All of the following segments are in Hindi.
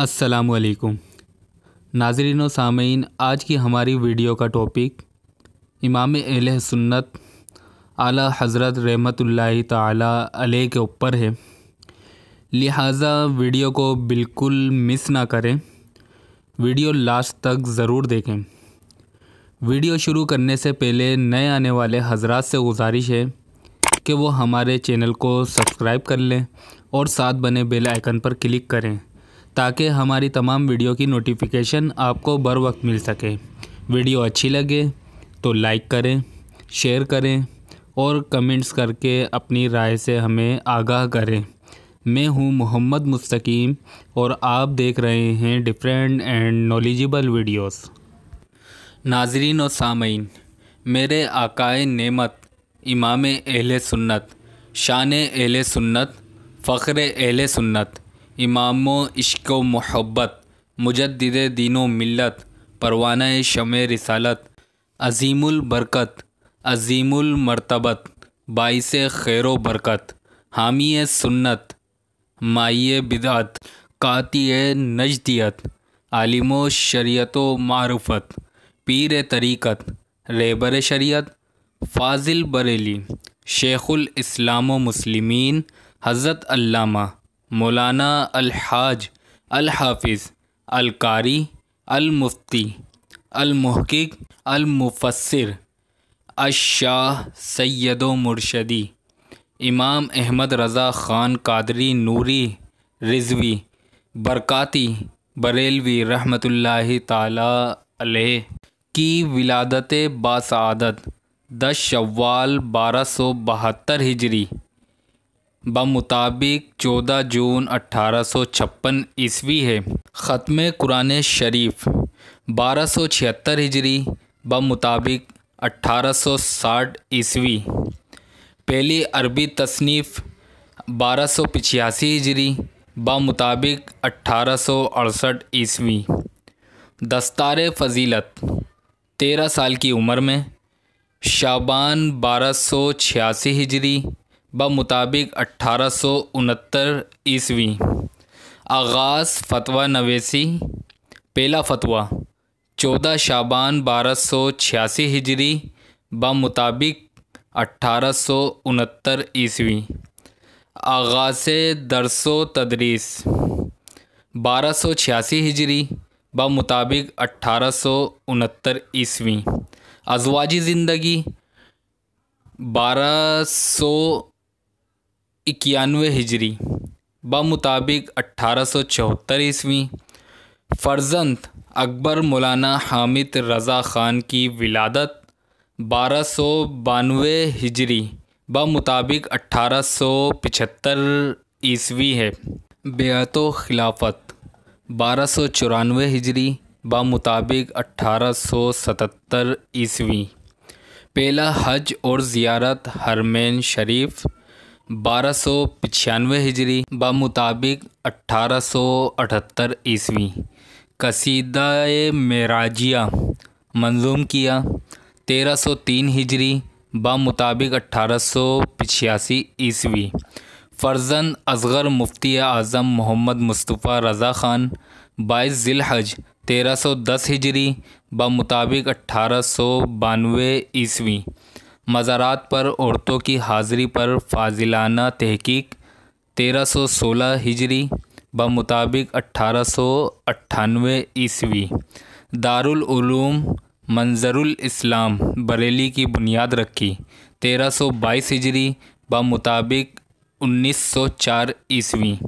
असलकुम नाजरीन सामीन आज की हमारी वीडियो का टॉपिक इमाम अहल सुन्नत आला हज़रत रहमत तले के ऊपर है लिहाजा वीडियो को बिल्कुल मिस ना करें वीडियो लास्ट तक ज़रूर देखें वीडियो शुरू करने से पहले नए आने वाले हजरात से गुजारिश है कि वो हमारे चैनल को सब्सक्राइब कर लें और साथ बने बेल आइकन पर क्लिक करें ताकि हमारी तमाम वीडियो की नोटिफिकेशन आपको बर वक्त मिल सके वीडियो अच्छी लगे तो लाइक करें शेयर करें और कमेंट्स करके अपनी राय से हमें आगाह करें मैं हूं मोहम्मद मुस्तकीम और आप देख रहे हैं डिफरेंट एंड नॉलेजिबल वीडियोस नाजरीन और सामीन मेरे आकाए नेमत इमाम अहल सुन्नत शान अहल सुन्नत फ़ख्र अहल सुन्नत इमाम इश्क मोहब्बत मुजद दीन मिलत परवाना शम रिसालत अजीमबरकत अजीमरतबत बाईस खैर बरकत हामी सुन्नत माई बिदात काती नजदियत आलिम शरीत मारूफत पीर तरीक़त रेबर शरीत फाजिल बरेली शेख़ल इस्लाम मुसलिमीन हज़रत अल्लामा मौलाना अलहाज अलहाफिज़ अलकारी अलमुफ्ती अलमहक़ अलमुफसर अशाह सैद मुर्शदी इमाम अहमद रज़ा ख़ान कादरी नूरी रिजवी बरकाती बरेलवी रहमत ताला की विलादत बासदत दस शवाल बारह सौ बहत्तर हिजरी बमुताबिक 14 जून 1856 ईस्वी है ख़त्म कुरान शरीफ 1276 हिजरी बमुताबिक 1860 ईस्वी पहली अरबी तसनीफ़ बारह सौ पिचासी हिजरी बमुताबिक अट्ठारह सौ अड़सठ ईस्वी दस्तार फजीलत तेरह साल की उम्र में शाबान बारह सौ छियासी हिजरी मुताबिक अट्ठारह सौ उनहत्तर ईस्वी आगाज़ फतवा नवेसी पहला फतवा चौदह शाबान बारह सौ छियासी हिजरी मुताबिक अट्ठारह सौ उनहत्तर ईस्वी आगाज़ दरसो तदरीस बारह सौ छियासी हिजरी मुताबिक अट्ठारह सौ उनहत्तर ईस्वी अजवाजी ज़िंदगी बारह सौ इक्यानवे हिजरी मुताबिक अट्ठारह सौ चौहत्तर ईस्वी फर्जंद अकबर मौलाना हामिद रज़ा ख़ान की विलादत बारह सौ बानवे हिजरी मुताबिक अट्ठारह सौ पचहत्तर ईस्वी है व खिलाफत बारह सौ चौरानवे हिजरी मुताबिक अट्ठारह सौ सतहत्तर ईस्वी पहला हज और ज़ियारत हरमैन शरीफ बारह सौ पचानवे हिजरी बमुताबिक अठारह सौ अठहत्तर ईस्वी कसीदा मेराजिया मंजूम किया तेरह सौ तीन हिजरी बमुताबिक अट्ठारह सौ पिचासी ईस्वी फ़र्जन असगर मुफ्ती आज़म मोहम्मद मुस्तफ़ा रज़ा ख़ान बाईस ज़िलहज तेरह सौ दस हिजरी मुताबिक अट्ठारह सौ बानवे ईस्वी मज़ारात पर औरतों की हाज़िरी पर फाजिलाना तहकीक 1316 हिजरी बमुताबिक अट्ठारह सौ अट्ठानवे ईस्वी दारुलूम मंजरुल इस्लाम बरेली की बुनियाद रखी 1322 हिजरी बमुताबिक 1904 ईस्वी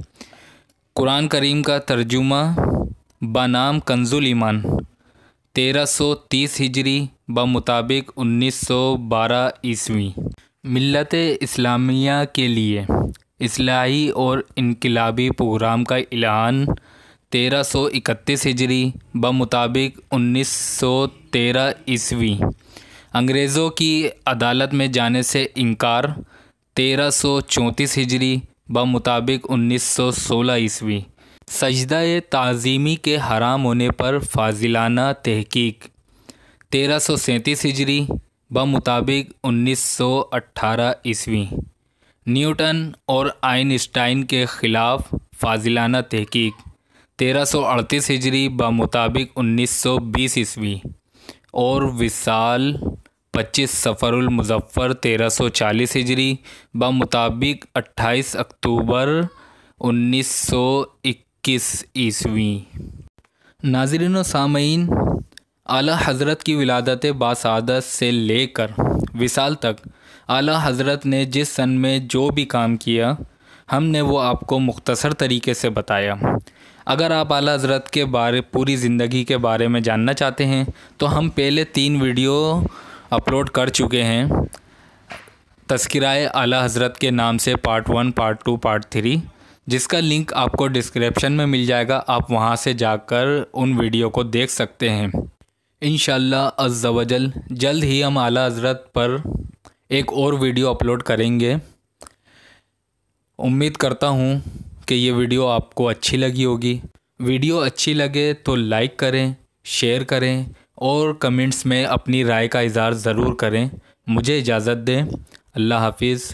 कुरान करीम का तर्जुमा बनाम कंजुल ईमान तेरह सौ तीस हिजरी ब मुताबिक उन्नीस सौ बारह ईस्वी मिलत इस्लामिया के लिए इसलाही और इनकलाबी प्रोग्राम का एलान तेरह सौ इकतीस हिजरी ब मुताबिक उन्नीस सौ तेरह ईस्वी अंग्रेज़ों की अदालत में जाने से इनकार तेरह सौ चौंतीस हिजरी ब मुताबिक उन्नीस सौ सोलह ईस्वी सजदा तज़ीमी के हराम होने पर फाजिलाना तहकीक तेरह सौ सैंतीस हिजरी मुताबिक उन्नीस सौ अट्ठारह ईस्वी न्यूटन और आइनस्टाइन के ख़िलाफ़ फाजिलाना तहकीक तेरह सौ अड़तीस हिजरी बमुताबिक उन्नीस सौ बीस ईस्वी और विशाल पच्चीस सफ़रुल मुजफ़्फ़र तेरह सौ चालीस हिजरी बमुताबिक अट्ठाईस अक्टूबर उन्नीस सौ इक्कीस ईस्वी नाजरन सामीन आला हज़रत की विलादत बासादत से लेकर विसाल तक आला हज़रत ने जिस सन में जो भी काम किया हमने वो आपको मुख्तसर तरीके से बताया अगर आप आला हज़रत के बारे पूरी ज़िंदगी के बारे में जानना चाहते हैं तो हम पहले तीन वीडियो अपलोड कर चुके हैं तस्कराए आला हज़रत के नाम से part one part two part three जिसका लिंक आपको डिस्क्रिप्शन में मिल जाएगा आप वहाँ से जाकर उन वीडियो को देख सकते हैं इन शजल जल्द ही हम आला हज़रत पर एक और वीडियो अपलोड करेंगे उम्मीद करता हूँ कि ये वीडियो आपको अच्छी लगी होगी वीडियो अच्छी लगे तो लाइक करें शेयर करें और कमेंट्स में अपनी राय का इज़हार ज़रूर करें मुझे इजाज़त दें अल्लाह हाफिज़